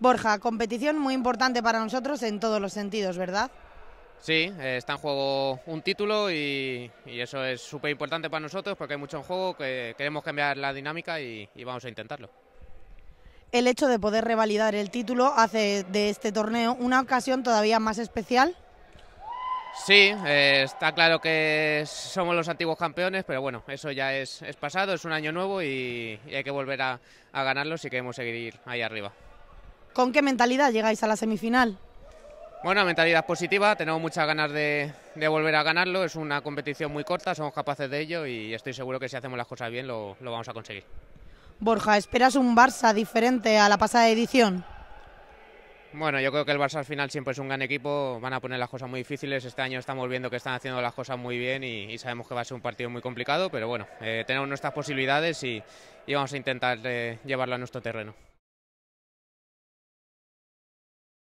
Borja, competición muy importante para nosotros en todos los sentidos, ¿verdad? Sí, eh, está en juego un título y, eso es súper importante para nosotros porque hay mucho en juego, que queremos cambiar la dinámica y, vamos a intentarlo. El hecho de poder revalidar el título hace de este torneo una ocasión todavía más especial. Sí, eh, está claro que somos los antiguos campeones, pero bueno, eso ya es, pasado, es un año nuevo y, hay que volver a, a ganarlo si queremos seguir ahí arriba. ¿Con qué mentalidad llegáis a la semifinal? Bueno, mentalidad positiva, tenemos muchas ganas de, volver a ganarlo, es una competición muy corta, somos capaces de ello y estoy seguro que si hacemos las cosas bien lo, vamos a conseguir. Borja, ¿esperas un Barça diferente a la pasada edición? Bueno, yo creo que el Barça al final siempre es un gran equipo, van a poner las cosas muy difíciles, este año estamos viendo que están haciendo las cosas muy bien y, sabemos que va a ser un partido muy complicado, pero bueno, eh, tenemos nuestras posibilidades y, vamos a intentar eh, llevarlo a nuestro terreno.